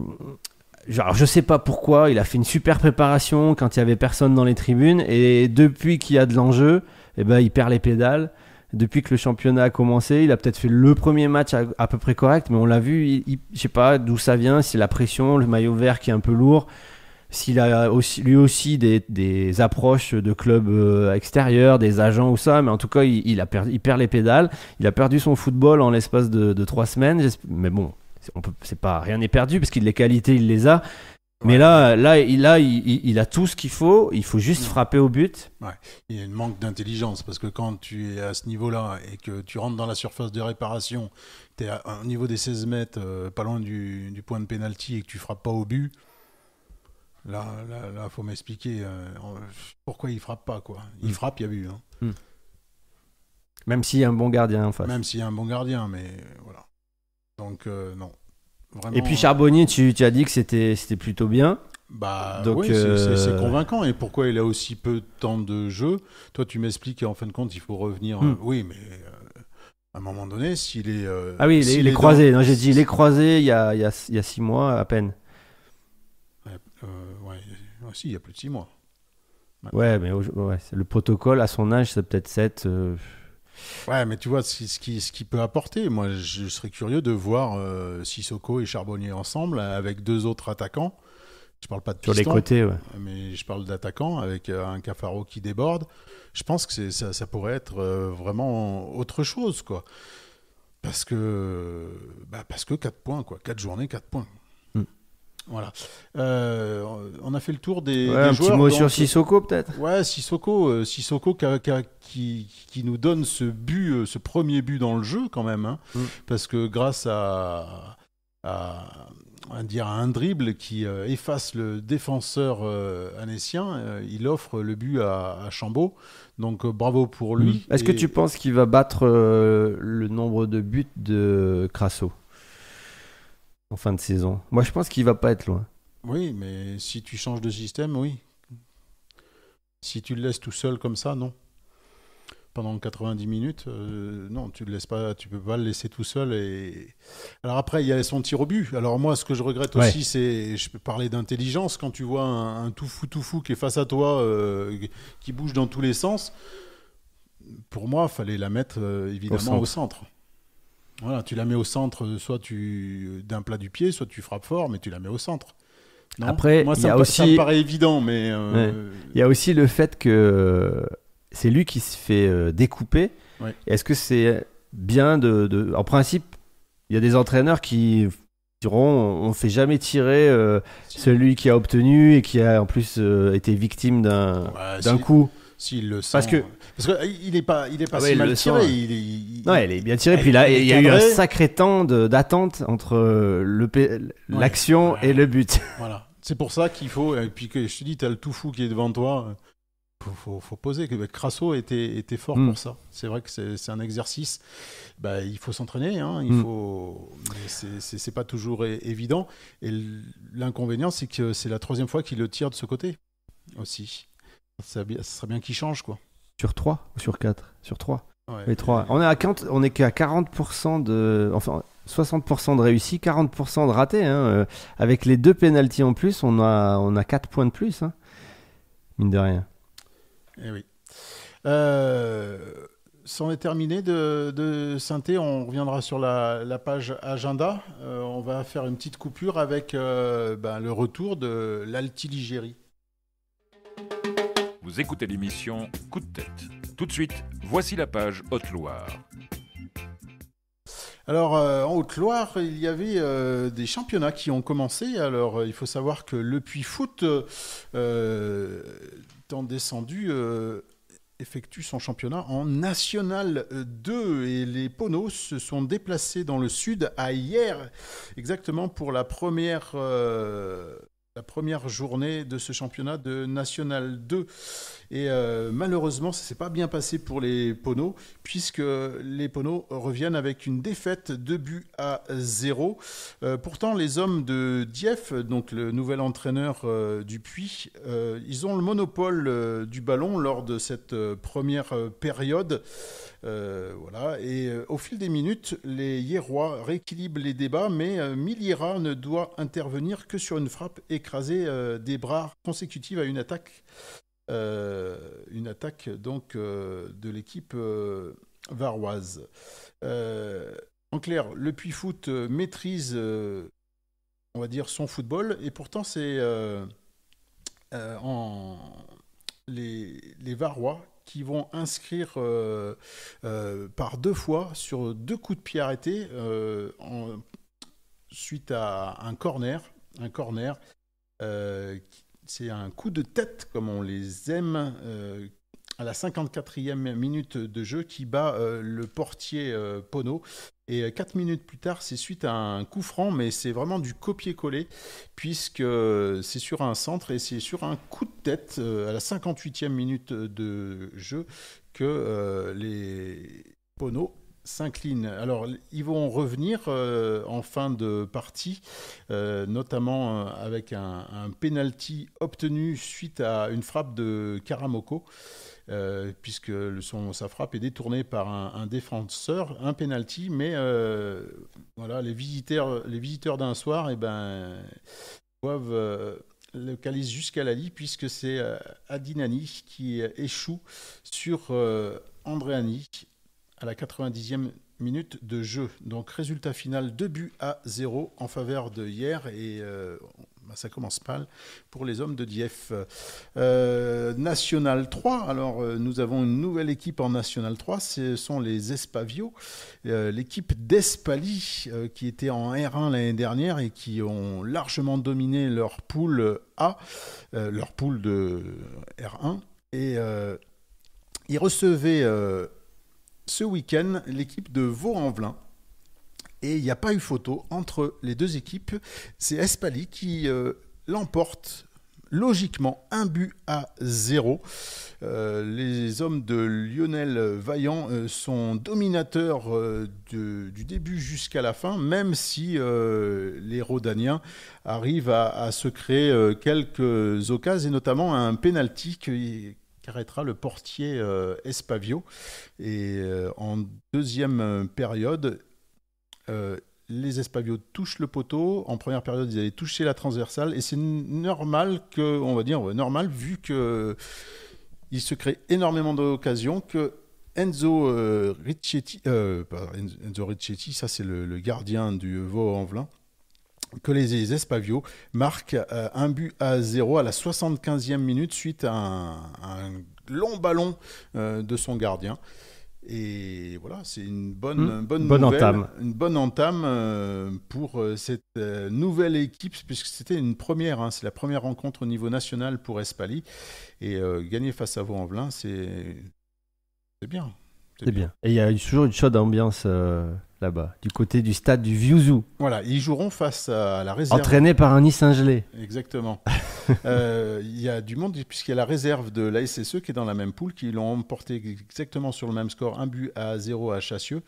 genre, je sais pas pourquoi, il a fait une super préparation quand il y avait personne dans les tribunes. Et depuis qu'il y a de l'enjeu, eh ben, il perd les pédales. Depuis que le championnat a commencé, il a peut-être fait le premier match à, peu près correct, mais on l'a vu, il, ne sais pas d'où ça vient, c'est la pression, le maillot vert qui est un peu lourd s'il a aussi, lui aussi des, des, approches de clubs euh, extérieurs, des agents ou ça, mais en tout cas, il, il a il perd les pédales. Il a perdu son football en l'espace de, trois semaines. Mais bon, on peut, c'est pas rien n'est perdu parce qu'il les qualités, il les a. Mais là, là, il a, il, a tout ce qu'il faut. Il faut juste mm. frapper au but. Ouais. Il y a un manque d'intelligence parce que quand tu es à ce niveau-là et que tu rentres dans la surface de réparation, tu es à, au niveau des 16 mètres, euh, pas loin du, du point de pénalty et que tu frappes pas au but. Là, là, faut m'expliquer euh, pourquoi il frappe pas, quoi. Il hmm. frappe, il y a vu. Hein. Hmm. Même s'il y a un bon gardien en face. Même s'il y a un bon gardien, mais voilà. Donc, euh, non. et puis euh, Charbonnier, tu, tu as dit que c'était plutôt bien. Bah, oui, c'est convaincant. Et pourquoi il a aussi peu de temps de jeu Toi, tu m'expliques en fin de compte, il faut revenir. Hmm. oui, mais à un moment donné, s'il est. ah oui, il est, croisé. j'ai dit, il est croisé il y a, il y a, il y a six mois à peine. Euh, ouais, aussi, ah, il y a plus de 6 mois. Ouais, mais le protocole à son âge, c'est peut-être 7. Euh. Ouais, mais tu vois, ce qui, ce qui peut apporter. Moi, je serais curieux de voir euh, Sissoko et Charbonnier ensemble avec deux autres attaquants. Je parle pas de Sur les côtés, ouais. mais je parle d'attaquants avec un Cafaro qui déborde. Je pense que ça, ça, pourrait être vraiment autre chose, quoi. Parce que, bah, parce que 4 points, quoi. 4 journées, 4 points. Voilà. Euh, on a fait le tour des, un Petit mot sur Sissoko peut-être. Ouais, Sissoko, euh, Sissoko qui, nous donne ce but, euh, ce premier but dans le jeu quand même, hein. mm. parce que grâce à, à dire un dribble qui efface le défenseur anécien. il offre le but à, Chambaud. Donc bravo pour lui. Mm. Est-ce que tu penses qu'il va battre le nombre de buts de Crasso fin de saison. Moi, je pense qu'il va pas être loin. Oui, mais si tu changes de système, oui. Si tu le laisses tout seul comme ça, non. Pendant 90 minutes, euh, non, tu ne laisses pas, tu peux pas le laisser tout seul. Et alors après, il y a son tir au but. Alors moi, ce que je regrette aussi, c'est, je peux parler d'intelligence quand tu vois un, tout fou tout fou qui est face à toi, euh, qui bouge dans tous les sens. Pour moi, fallait la mettre euh, évidemment Au centre. Voilà, tu la mets au centre, soit tu d'un plat du pied, soit tu frappes fort, mais tu la mets au centre. Après, moi, ça, me, paraît évident, mais euh, il y a aussi le fait que c'est lui qui se fait euh, découper. Est-ce que c'est bien de, En principe, il y a des entraîneurs qui diront on ne fait jamais tirer euh, celui qui a obtenu et qui a en plus été victime d'un coup. S'il le Parce que parce qu'il n'est pas, il est pas ah si mal tiré. Hein. il, elle est bien tiré Puis là, il y a eu un sacré temps d'attente entre euh, l'action et le but. Voilà. C'est pour ça qu'il faut. Et puis que je te dis, tu as le tout fou qui est devant toi. Faut, faut, poser. Bah, Crasso était, était fort hmm. pour ça. C'est vrai que c'est un exercice. Bah, il faut s'entraîner. Hein. Il hmm. faut. C'est pas toujours évident. Et l'inconvénient, c'est que c'est la troisième fois qu'il le tire de ce côté aussi. Ça, ça serait bien qu'il change, quoi sur 3 ou sur 4 Sur 3. 3. On est à on est qu'à 40% de. Enfin, 60% de réussi, 40% de raté. Hein. Euh, avec les deux pénalties en plus, on a, on a 4 points de plus. Hein, mine de rien. Eh oui. Euh, c'en est terminé de, synthé. On reviendra sur la, page agenda. Euh, on va faire une petite coupure avec euh, ben, le retour de l'Alti Ligérie. Vous écoutez l'émission Coup de tête. Tout de suite, voici la page Haute-Loire. Alors euh, en Haute-Loire, il y avait euh, des championnats qui ont commencé. Alors euh, il faut savoir que le Puy Foot, tant descendu, effectue son championnat en National 2 et les Ponos se sont déplacés dans le sud à hier exactement pour la première la première journée de ce championnat de National 2. Et euh, malheureusement, ça s'est pas bien passé pour les Pono, puisque les Pono reviennent avec une défaite de but à zéro. Euh, pourtant, les hommes de Dieff, donc le nouvel entraîneur euh, du Puy, ils ont le monopole du ballon lors de cette première période. voilà. Et au fil des minutes, les Yérois rééquilibrent les débats, mais Milira ne doit intervenir que sur une frappe écrasée des bras consécutives à une attaque euh, une attaque donc euh, de l'équipe euh, varoise. en clair, le Puy Foot maîtrise, on va dire, son football, et pourtant c'est en les, Varois qui vont inscrire par deux fois sur deux coups de pied arrêtés suite à un corner, un corner qui, c'est un coup de tête, comme on les aime, euh, à la 54e minute de jeu qui bat euh, le portier euh, Pono. Et 4 minutes plus tard, c'est suite à un coup franc, mais c'est vraiment du copier-coller, puisque c'est sur un centre et c'est sur un coup de tête à la 58e minute de jeu que les Pono s'incline. Alors, ils vont revenir euh, en fin de partie, euh, notamment euh, avec un, pénalty penalty obtenu suite à une frappe de Karamoko. puisque son, sa frappe est détournée par un, défenseur, un penalty, mais voilà, les visiteurs, les visiteurs d'un soir, et eh ben, doivent localiser jusqu'à la lit, puisque c'est Adinani qui échoue sur Andréani à la 90e minute de jeu. Donc résultat final 2 buts à 0 en faveur de hier et euh, ça commence mal pour les hommes de Dieff. Euh, National 3, alors euh, nous avons une nouvelle équipe en National 3, ce sont les Espavio, l'équipe d'Espali qui était en R1 l'année dernière et qui ont largement dominé leur poule A, leur poule de R1 et ils recevaient ce week-end l'équipe de Vaux-en-Velin. Et il n'y a pas eu photo entre les deux équipes. C'est Espali qui euh, l'emporte logiquement un but à zéro. Euh, les hommes de Lionel Vaillant euh, sont dominateurs du début jusqu'à la fin, même si les Rodaniens arrivent à, se créer quelques occasions, et notamment un penalty qui, arrêtera le portier euh, Espavio. Et euh, en deuxième euh, période, les Espavios touchent le poteau. En première période, ils avaient touché la transversale. Et c'est normal que, on va dire, normal, vu que il se crée énormément d'occasions, que Enzo Ricchetti. Enzo ça c'est le, le, gardien du Vaux-en-Velin, que les Espavio marquent euh, un but à zéro à la 75e minute suite à un, long ballon euh, de son gardien. Et voilà, c'est une bonne, hmm. bonne, entame. Une bonne entame euh, pour cette nouvelle équipe, puisque c'était une première. Hein. c'est la première rencontre au niveau national pour Espali. Et gagner face à Vaux-en-Velin, c'est bien. C'est bien. Et il y a toujours une chaude ambiance là-bas, du côté du stade du Viuzou. Voilà, ils joueront face à la réserve. Entraînés par un Nice Exactement. Euh, il y a du monde, puisqu'il y a la réserve de la SSE qui est dans la même poule, qui l'ont emporté exactement sur le même score, un but à zéro à Chassieux.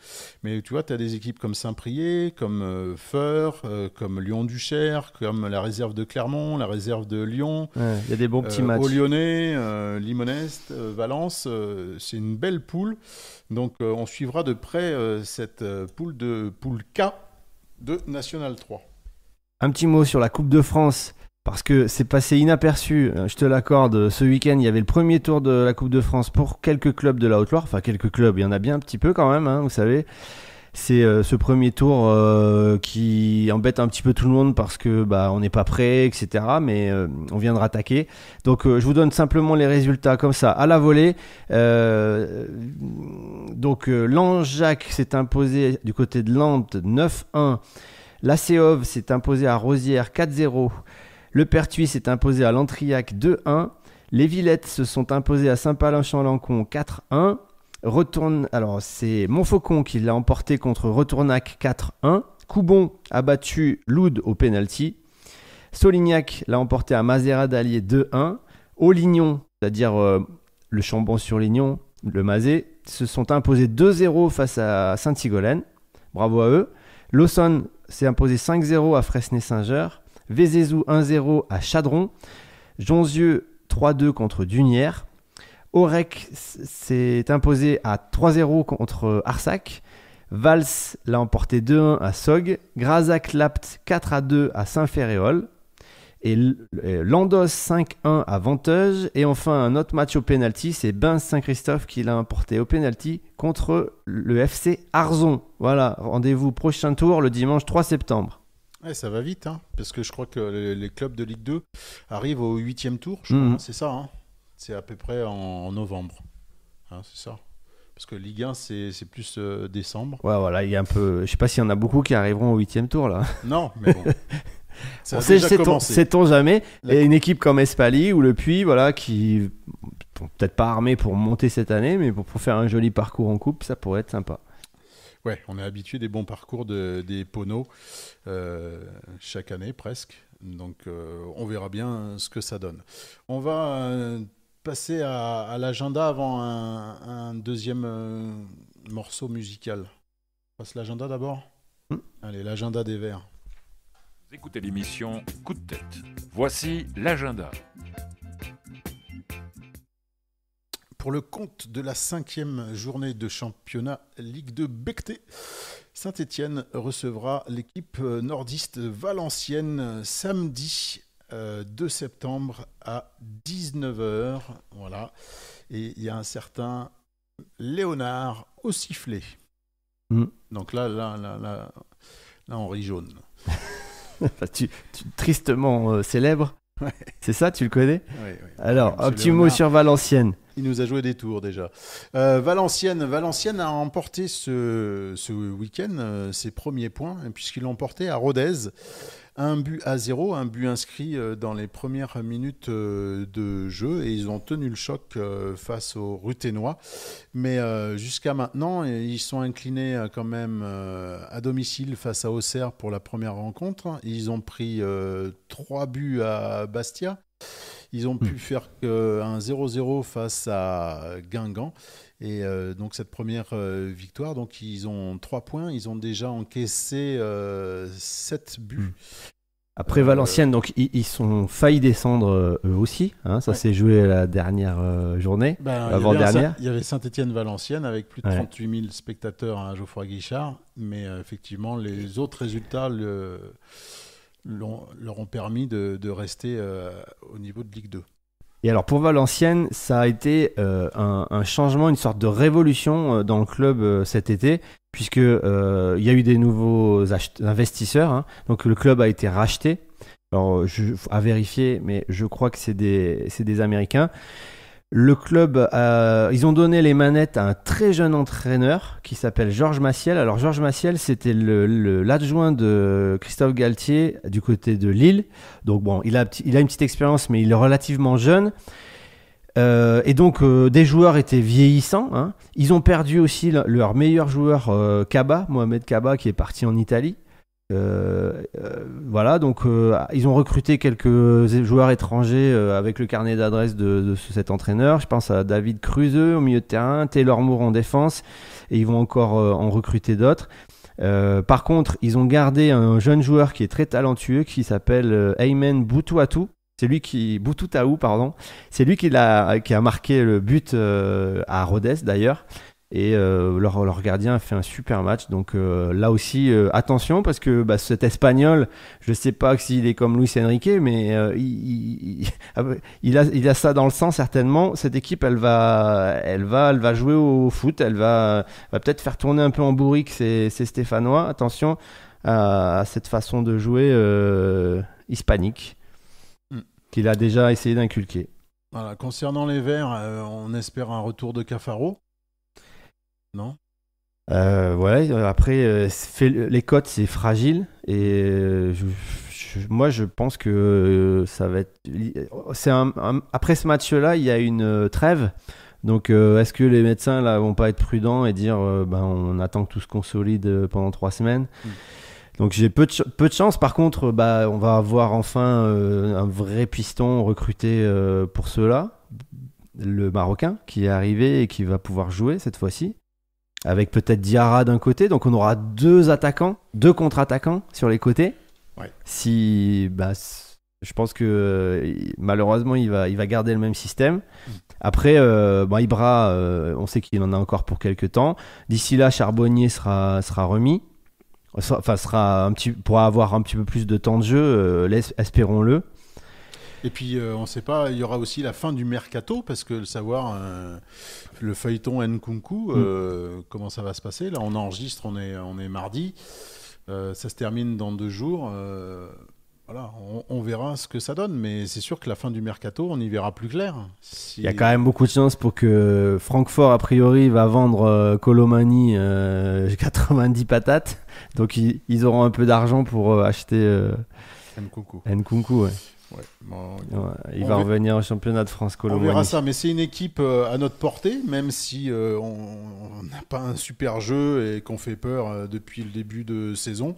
Mais tu vois, tu as des équipes comme Saint-Prié, comme euh, Feur, euh, comme Lyon-Duchère, comme la réserve de Clermont, la réserve de Lyon. Il y a des bons petits matchs. Au Lyonnais, Limonest, Valence. C'est une belle poule. Donc on suivra de près cette poule de poule K de National 3. Un petit mot sur la Coupe de France parce que c'est passé inaperçu, euh, je te l'accorde, ce week-end, il y avait le premier tour de la Coupe de France pour quelques clubs de la Haute-Loire, enfin quelques clubs, il y en a bien un petit peu quand même, hein, vous savez. C'est euh, ce premier tour euh, qui embête un petit peu tout le monde parce que bah, on n'est pas prêt, etc. Mais on vient de rattaquer. Donc je vous donne simplement les résultats comme ça, à la volée donc Jacques euh, s'est imposé du côté de Nantes 9-1. La Céove s'est imposée à Rosière 4-0. Le Pertuis s'est imposé à Lantriac 2-1. Les Villettes se sont imposées à saint palin lancon 4-1. Retourne, alors c'est Montfaucon qui l'a emporté contre Retournac 4-1. Coubon a battu Loud au penalty. Solignac l'a emporté à Mazera d'Allier 2-1. Lignon, c'est-à-dire euh, le Chambon sur Lignon, le Mazé, se sont imposés 2-0 face à Saint-Sigolène. Bravo à eux. Lawson s'est imposé 5-0 à fresnay saint Vézézou 1-0 à Chadron. Jonzieux 3-2 contre Dunière. Orec s'est imposé à 3-0 contre Arsac. Vals l'a emporté 2-1 à Sog. Grazac Lapt 4-2 à Saint-Ferréol et Landos 5-1 à Venteuse Et enfin, un autre match au pénalty, c'est Ben Saint-Christophe qui l'a importé au pénalty contre le FC Arzon. Voilà, rendez-vous prochain tour le dimanche 3 septembre. Ouais, ça va vite, hein, parce que je crois que les clubs de Ligue 2 arrivent au 8 huitième tour, hmm. c'est ça. Hein. C'est à peu près en, novembre, hein, c'est ça. Parce que Ligue 1, c'est plus euh, décembre. Ouais, voilà, il y a un peu. Je sais pas s'il y en a beaucoup qui arriveront au 8 huitième tour, là. Non, mais bon. Sait-on jamais Et une équipe comme Espali ou Le Puy, voilà, qui peut-être pas armé pour monter cette année, mais pour, faire un joli parcours en coupe, ça pourrait être sympa. Ouais, on est habitué des bons parcours de, des Ponos euh, chaque année presque. Donc euh, on verra bien ce que ça donne. On va euh, passer à, l'agenda avant un, deuxième morceau musical. On passe l'agenda d'abord hmm. Allez, l'agenda des Verts écoutez l'émission Coup de tête. Voici l'agenda. Pour le compte de la cinquième journée de championnat Ligue de Becté, Saint-Étienne recevra l'équipe euh, nordiste valencienne samedi 2 euh, septembre à 19h. Voilà. Et il y a un certain Léonard au sifflet. Mm. Donc là, là, là, là, là, on rit jaune. tu, tristement euh, célèbre. C'est ça, tu le connais Alors, un petit mot sur Valenciennes. Il nous a joué des tours déjà. Euh, Valenciennes, a emporté ce, ce week-end euh, ses premiers points, puisqu'il l'a emporté à Rodez un but à zéro, un but inscrit euh, dans les premières minutes euh, de jeu et ils ont tenu le choc euh, face aux Ruténois. Mais jusqu'à maintenant, ils sont inclinés quand même à domicile face à Auxerre pour la première rencontre. Ils ont pris trois buts à Bastia. Ils ont hmm. pu faire un 0-0 face à Guingamp. Et euh, donc cette première euh, victoire, donc ils ont 3 points, ils ont déjà encaissé 7 euh, buts. Hmm. Après Valenciennes, donc ils, sont failli descendre eux aussi. Hein. ça s'est joué la dernière journée, avant ben, dernière. Il y avait Saint-Étienne-Valenciennes avec plus de 38 000 spectateurs à hein, Geoffroy Guichard, mais effectivement les autres résultats leur ont permis de rester au niveau de Ligue 2. Et alors pour Valenciennes, ça a été euh, un, changement, une sorte de révolution euh, dans le club euh, cet été, puisque il y a eu des nouveaux investisseurs. Hein. donc le club a été racheté. Alors à vérifier, mais je crois que c'est des Américains. Le club, ils ont donné les manettes à un très jeune entraîneur qui s'appelle Georges Massiel. Alors Georges Massiel, c'était l'adjoint de Christophe Galtier du côté de Lille. Donc bon, il a, il a une petite expérience, mais il est relativement jeune. Euh, et donc euh, des joueurs étaient vieillissants. Hein. Ils ont perdu aussi leur meilleur joueur euh, Kaba, Mohamed Kaba, qui est parti en Italie. Euh, euh, voilà, donc euh, ils ont recruté quelques joueurs étrangers avec le carnet d'adresse de, cet entraîneur. Je pense à David Cruzeux au milieu de terrain, Taylor Moore en défense, et ils vont encore en recruter d'autres. par contre, ils ont gardé un jeune joueur qui est très talentueux, qui s'appelle Ayman Boutouatou. C'est lui qui pardon. C'est lui qui a, qui a marqué le but à Rodez d'ailleurs et euh, leur, leur, gardien fait un super match. Donc euh, là aussi, euh, attention parce que bah, cet Espagnol, je ne sais pas s'il est comme Luis Enrique, mais ah, il, a, il a ça dans le sang certainement. Cette équipe, elle va, elle va, elle va jouer au foot, elle va, va peut-être faire tourner un peu en bourrique ces, Stéphanois. Attention à, cette façon de jouer hispanique hmm. qu'il a déjà essayé d'inculquer. concernant les Verts, on espère un retour de Cafaro non. Euh, voilà, euh, après, euh, les cotes, c'est fragile. Et euh, moi, je pense que ça va être. après ce match-là, il y a une trêve. Donc, est-ce que les médecins là vont pas être prudents et dire ben, on attend que tout se consolide pendant trois semaines mm. Donc j'ai peu de, chance. Par contre, bah, on va avoir enfin un vrai piston recruté pour cela, le Marocain qui est arrivé et qui va pouvoir jouer cette fois-ci avec peut-être Diarra d'un côté. Donc on aura deux attaquants, deux contre-attaquants sur les côtés. Si, bah, je pense que euh, malheureusement il va, il va garder le même système. Mm. Après, euh, Ibra, euh, on sait qu'il en a encore pour quelques temps. D'ici là, Charbonnier sera, sera remis. Enfin, sera un petit, pourra avoir un petit peu plus de temps de jeu, espérons-le. Et puis, euh, on ne sait pas, il y aura aussi la fin du mercato, parce que le savoir, euh, le feuilleton Nkunku, mm. euh, comment ça va se passer Là, on enregistre, on est, on est mardi. ça se termine dans deux jours. voilà, on, verra ce que ça donne. Mais c'est sûr que la fin du mercato, on y verra plus clair. Il y a quand même beaucoup de chances pour que Francfort, a priori, va vendre Colomani 90 patates. Donc, ils, auront un peu d'argent pour acheter. Nkunku. Nkunku, il va revenir au championnat de France On verra ça, mais c'est une équipe euh, à notre portée, même si euh, on n'a pas un super jeu et qu'on fait peur euh, depuis le début de saison.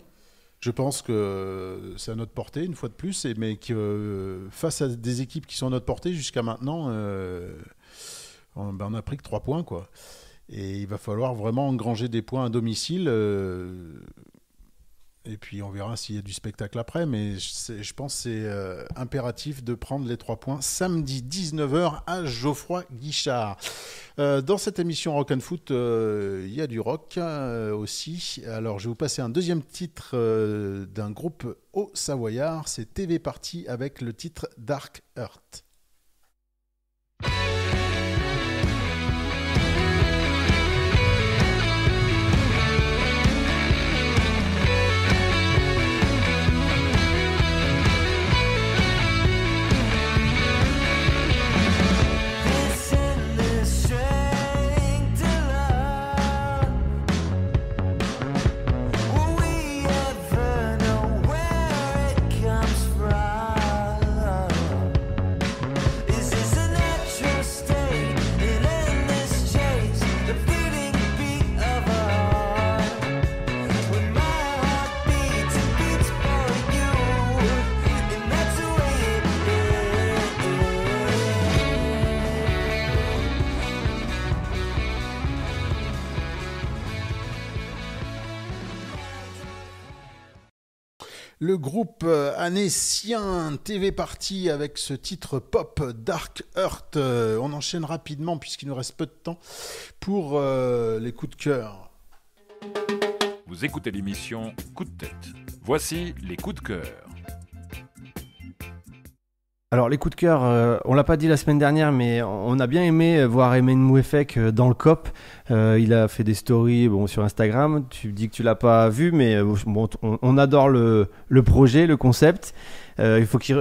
Je pense que c'est à notre portée, une fois de plus, et, mais que face à des équipes qui sont à notre portée jusqu'à maintenant, on n'a ben, pris que 3 points. Quoi. Et il va falloir vraiment engranger des points à domicile et puis on verra s'il y a du spectacle après, mais je pense c'est euh, impératif de prendre les trois points samedi 19h à Geoffroy Guichard. Euh, dans cette émission Rock and Foot, euh, il y a du rock aussi. Alors je vais vous passer un deuxième titre d'un groupe au Savoyard, c'est TV Party avec le titre Dark Earth. le groupe euh, sien, TV Party avec ce titre pop Dark Earth. Euh, on enchaîne rapidement puisqu'il nous reste peu de temps pour euh, les coups de cœur. Vous écoutez l'émission Coup de tête. Voici les coups de cœur. Alors les coups de cœur, euh, on l'a pas dit la semaine dernière, mais on a bien aimé voir Emen Mouefek euh, dans le COP. Euh, il a fait des stories bon, sur Instagram. Tu dis que tu l'as pas vu, mais on, adore le, projet, le concept. il faut qu'il,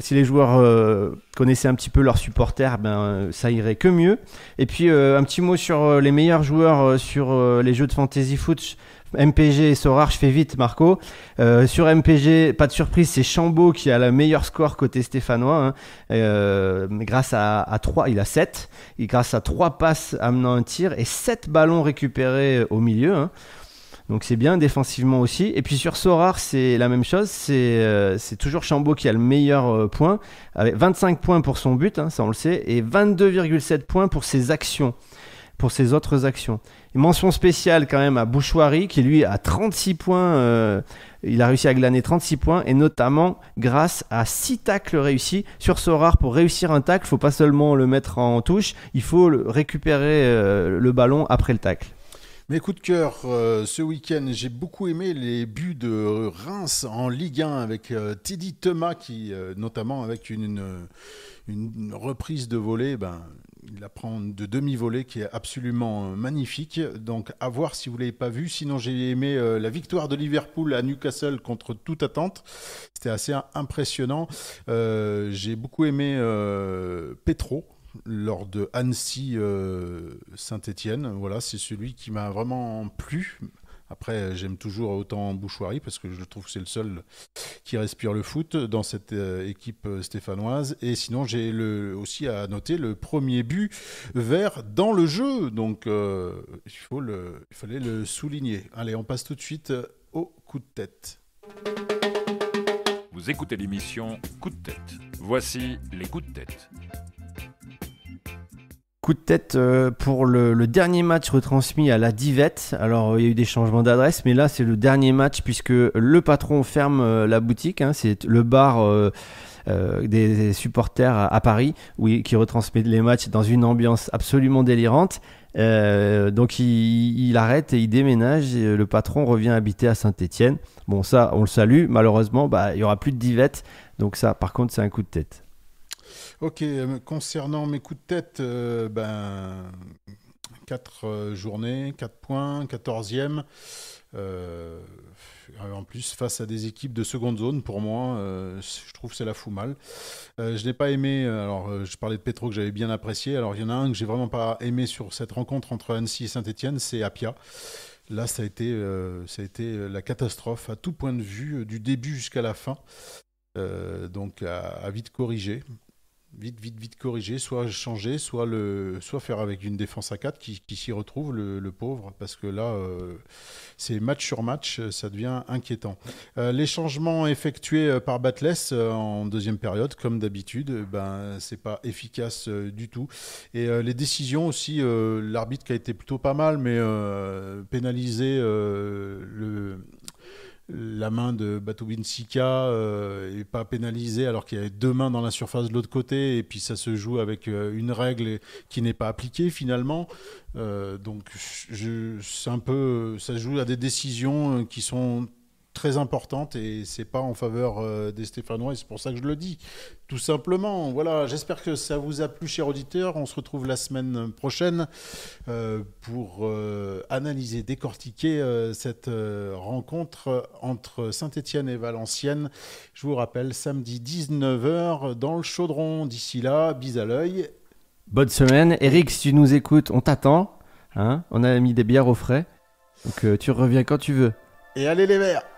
si les joueurs connaissaient un petit peu leurs supporters, ben ça irait que mieux. Et puis un petit mot sur les meilleurs joueurs sur les jeux de fantasy foot MPG et Sorar, je fais vite, Marco. Euh, sur MPG, pas de surprise, c'est Chambaud qui a le meilleur score côté stéphanois. Hein. Euh, grâce à, 3, il a 7. Et grâce à 3 passes amenant un tir et 7 ballons récupérés euh, au milieu. Hein. Donc c'est bien défensivement aussi. Et puis sur Sorar, c'est la même chose. C'est toujours Chambaud qui a le meilleur point, avec 25 points pour son but, hein, ça on le sait, et 22,7 points pour ses actions, pour ses autres actions. Mention spéciale quand même à Bouchouari qui lui a 36 points. Euh, il a réussi à glaner 36 points et notamment grâce à 6 tacles réussis sur ce rare Pour réussir un tacle, il faut pas seulement le mettre en touche, il faut récupérer euh, le ballon après le tacle. Mes coups de cœur euh, ce week-end, j'ai beaucoup aimé les buts de Reims en Ligue 1 avec Teddy Thomas qui, notamment avec une, reprise de volée, ben, il la prend de demi-volée qui est absolument euh, magnifique. Donc à voir si vous ne l'avez pas vu. Sinon j'ai aimé euh, la victoire de Liverpool à Newcastle contre toute attente. C'était assez impressionnant. Euh, j'ai beaucoup aimé Petro lors de Annecy Saint-Étienne. Voilà, c'est celui qui m'a vraiment plu, après, euh, j'aime toujours autant Bouchoirie parce que je trouve que c'est le seul qui respire le foot dans cette euh, équipe euh, stéphanoise. Et sinon, j'ai aussi à noter le premier but vert dans le jeu. Donc, il, il fallait le souligner. Allez, on passe tout de suite au coup de tête. Vous écoutez l'émission Coup de tête. Voici les coups de tête coup de tête euh, pour le, dernier match retransmis à la Divette. Alors, euh, il y a eu des changements d'adresse, mais là, c'est le dernier match puisque le patron ferme euh, la boutique. Hein. c'est le bar. des, supporters à, Paris qui retransmet les matchs dans une ambiance absolument délirante. donc il, arrête et il déménage. Et le patron revient habiter à Saint-Étienne. Bon, ça, on le salue. Malheureusement, bah, il y aura plus de divette. Donc ça, par contre, c'est un coup de tête. Ok, euh, concernant mes coups de tête, euh, ben, 4 euh, journées, 4 points, 14e. en plus, face à des équipes de seconde zone, pour moi, je trouve que c'est la fou mal. je n'ai pas aimé, alors je parlais de Petro que j'avais bien apprécié, alors il y en a un que j'ai vraiment pas aimé sur cette rencontre entre Annecy et Saint-Etienne, c'est Apia. Là, ça a, été, ça a été la catastrophe à tout point de vue, du début jusqu'à la fin. donc à vite corriger vite, vite, vite corriger, soit changer, soit, le, soit faire avec une défense à 4 qui, s'y retrouve, le, pauvre, parce que là, euh, c'est match sur match, ça devient inquiétant. Euh, les changements effectués euh, par Batless en deuxième période, comme d'habitude, ben, c'est pas efficace du tout. Et les décisions aussi, l'arbitre qui a été plutôt pas mal, mais pénaliser le la main de Batubinsika n'est euh, pas pénalisée alors qu'il y avait deux mains dans la surface de l'autre côté et puis ça se joue avec euh, une règle qui n'est pas appliquée finalement. Euh, donc c'est un peu, ça se joue à des décisions qui sont très importante et c'est pas en faveur euh, des Stéphanois et c'est pour ça que je le dis. Tout simplement, voilà, j'espère que ça vous a plu, chers auditeurs. On se retrouve la semaine prochaine euh, pour euh, analyser, décortiquer cette rencontre entre Saint-Étienne et Valenciennes. Je vous rappelle, samedi 19h dans le chaudron. D'ici là, bis à l'œil. Bonne semaine. Eric, si tu nous écoutes, on t'attend. Hein on a mis des bières au frais. Donc tu reviens quand tu veux. Et allez les verts